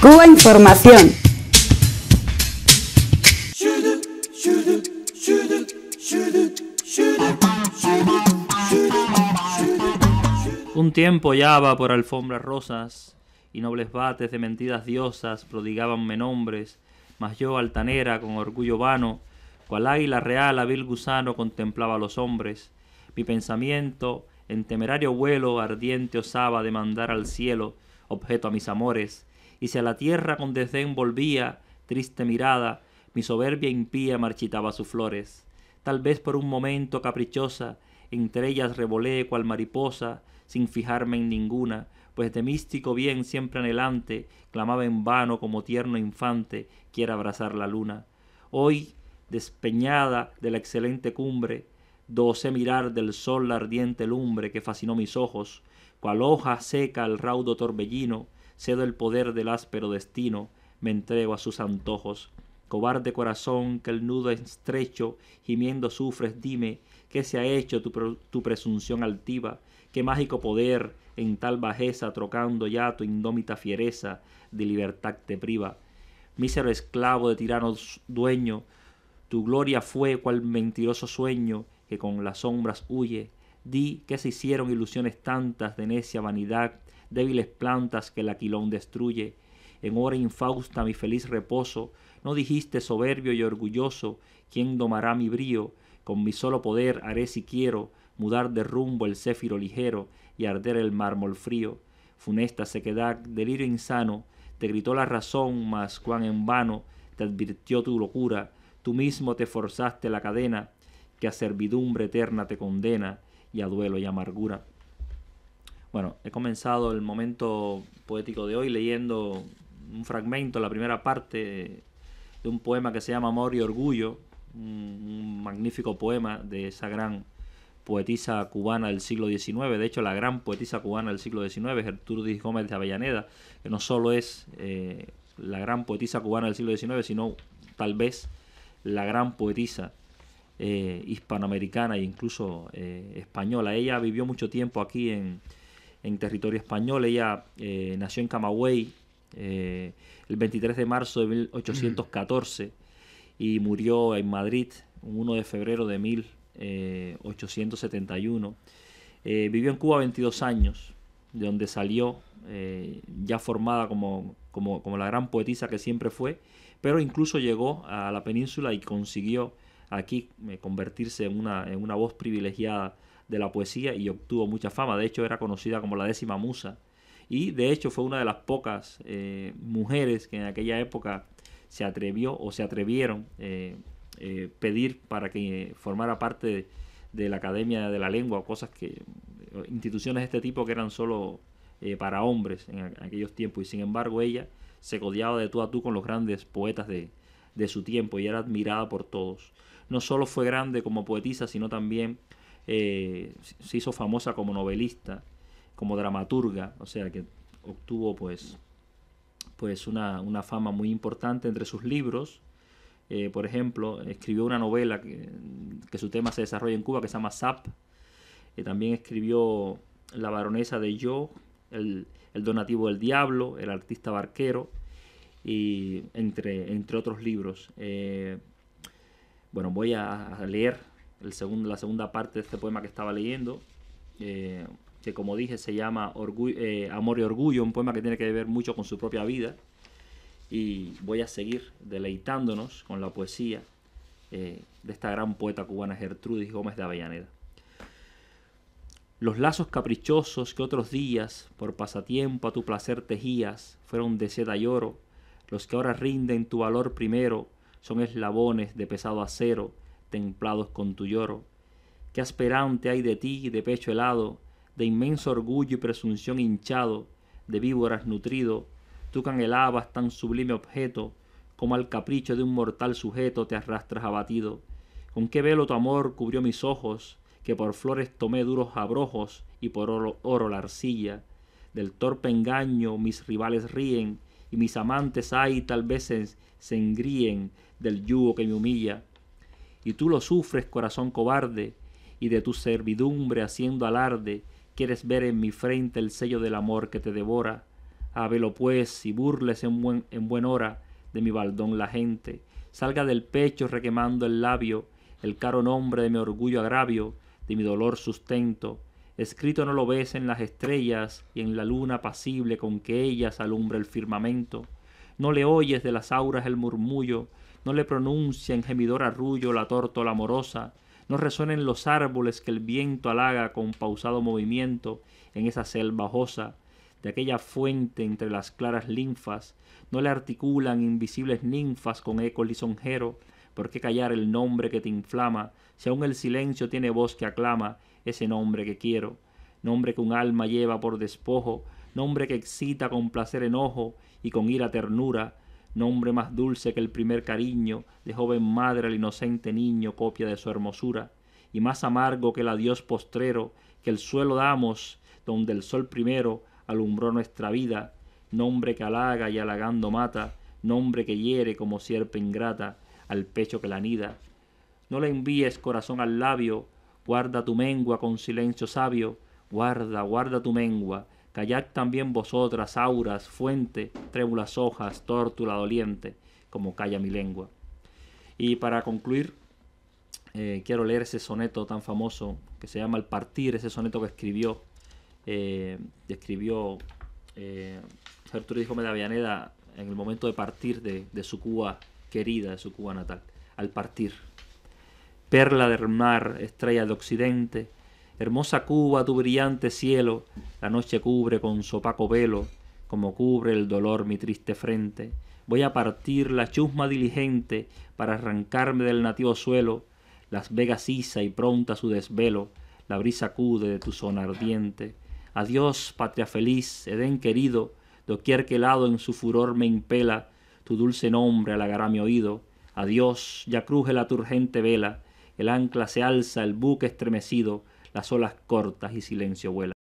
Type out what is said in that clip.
Cuba Información. Un tiempo hallaba por alfombras rosas y nobles bates de mentidas diosas prodigábanme nombres, mas yo, altanera, con orgullo vano, cual águila real, vil gusano, contemplaba a los hombres. Mi pensamiento, en temerario vuelo, ardiente osaba demandar al cielo, objeto a mis amores, y si a la tierra con desdén volvía, triste mirada, mi soberbia impía marchitaba sus flores. Tal vez por un momento caprichosa, entre ellas revolé cual mariposa, sin fijarme en ninguna, pues de místico bien siempre anhelante, clamaba en vano como tierno infante, quiera abrazar la luna. Hoy, despeñada de la excelente cumbre, doce mirar del sol la ardiente lumbre que fascinó mis ojos, cual hoja seca al raudo torbellino, cedo el poder del áspero destino, me entrego a sus antojos. Cobarde corazón, que el nudo estrecho, gimiendo sufres, dime, ¿qué se ha hecho tu, presunción altiva? ¿Qué mágico poder en tal bajeza, trocando ya tu indómita fiereza, de libertad te priva? Mísero esclavo de tiranos dueño, tu gloria fue cual mentiroso sueño que con las sombras huye. Di que se hicieron ilusiones tantas de necia vanidad débiles plantas que el aquilón destruye. En hora infausta mi feliz reposo, no dijiste soberbio y orgulloso, ¿quién domará mi brío? Con mi solo poder haré si quiero, mudar de rumbo el céfiro ligero y arder el mármol frío. Funesta sequedad, delirio insano, te gritó la razón, mas cuán en vano te advirtió tu locura. Tú mismo te forzaste la cadena que a servidumbre eterna te condena y a duelo y amargura. Bueno, he comenzado el momento poético de hoy leyendo un fragmento, la primera parte de un poema que se llama Amor y Orgullo, un, magnífico poema de esa gran poetisa cubana del siglo XIX, de hecho la gran poetisa cubana del siglo XIX, Gertrudis Gómez de Avellaneda, que no solo es eh, la gran poetisa cubana del siglo XIX, sino tal vez la gran poetisa eh, hispanoamericana e incluso eh, española. Ella vivió mucho tiempo aquí en, en territorio español. Ella eh, nació en Camagüey eh, el 23 de marzo de 1814 y murió en Madrid un 1 de febrero de 1871. Eh, vivió en Cuba 22 años, de donde salió ya formada como, como, la gran poetisa que siempre fue, pero incluso llegó a la península y consiguió aquí convertirse en una, en una voz privilegiada de la poesía y obtuvo mucha fama. De hecho, era conocida como la décima musa. Y de hecho fue una de las pocas eh, mujeres que en aquella época se atrevió o se atrevieron a eh, eh, pedir para que formara parte de, la Academia de la Lengua, cosas que instituciones de este tipo que eran solo para hombres en, aquellos tiempos. Y sin embargo ella se codiaba de tú a tú con los grandes poetas de, de su tiempo y era admirada por todos. No solo fue grande como poetisa, sino también eh, se hizo famosa como novelista, como dramaturga, o sea que obtuvo pues, pues una, fama muy importante entre sus libros. Eh, por ejemplo, escribió una novela que, su tema se desarrolla en Cuba que se llama Zap. Eh, también escribió La baronesa de Yo, el, donativo del diablo, El artista barquero, y entre, entre otros libros. bueno, voy a leer segundo, la segunda parte de este poema que estaba leyendo, eh, que como dije se llama eh, Amor y Orgullo, un poema que tiene que ver mucho con su propia vida. Y voy a seguir deleitándonos con la poesía eh, de esta gran poeta cubana Gertrudis Gómez de Avellaneda. Los lazos caprichosos que otros días por pasatiempo a tu placer tejías fueron de seda y oro, los que ahora rinden tu valor primero son eslabones de pesado acero templados con tu lloro. Qué asperante hay de ti, de pecho helado, de inmenso orgullo y presunción hinchado, de víboras nutrido, tú que tan sublime objeto, como al capricho de un mortal sujeto te arrastras abatido. Con qué velo tu amor cubrió mis ojos, que por flores tomé duros abrojos y por oro, la arcilla. Del torpe engaño mis rivales ríen, y mis amantes ay tal vez se engríen del yugo que me humilla y tú lo sufres, corazón cobarde, y de tu servidumbre haciendo alarde, quieres ver en mi frente el sello del amor que te devora. Ávelo pues, y burles en buen, en buen hora de mi baldón la gente. Salga del pecho requemando el labio, el caro nombre de mi orgullo agravio, de mi dolor sustento. Escrito no lo ves en las estrellas y en la luna pasible con que ellas alumbra el firmamento. No le oyes de las auras el murmullo, no le pronuncia en gemidor arrullo la tórtola amorosa, no resuenen los árboles que el viento halaga con pausado movimiento en esa selva hojosa, de aquella fuente entre las claras linfas, no le articulan invisibles ninfas con eco lisonjero, ¿por qué callar el nombre que te inflama, si aun el silencio tiene voz que aclama ese nombre que quiero, nombre que un alma lleva por despojo, nombre que excita con placer enojo y con ira ternura, nombre más dulce que el primer cariño de joven madre al inocente niño, copia de su hermosura, y más amargo que el adiós postrero que el suelo damos, donde el sol primero alumbró nuestra vida, nombre que halaga y halagando mata, nombre que hiere como sierpe ingrata al pecho que la anida. No le envíes corazón al labio, guarda tu mengua con silencio sabio, guarda, guarda tu mengua, Callad también vosotras, auras, fuente, trémulas hojas, tórtula doliente, como calla mi lengua. Y para concluir, eh, quiero leer ese soneto tan famoso que se llama El Partir, ese soneto que escribió, eh, escribió eh, Gómez de Avellaneda en el momento de partir de, de su Cuba querida, de su Cuba natal. Al partir. Perla del mar, estrella de occidente, Hermosa Cuba, tu brillante cielo, la noche cubre con su opaco velo, como cubre el dolor mi triste frente. Voy a partir la chusma diligente para arrancarme del nativo suelo. Las vegas iza y pronta su desvelo, la brisa acude de tu son ardiente. Adiós, patria feliz, Edén querido, doquier que lado en su furor me impela, tu dulce nombre halagará mi oído. Adiós, ya cruje la turgente vela, el ancla se alza, el buque estremecido, las olas cortas y silencio vuelan.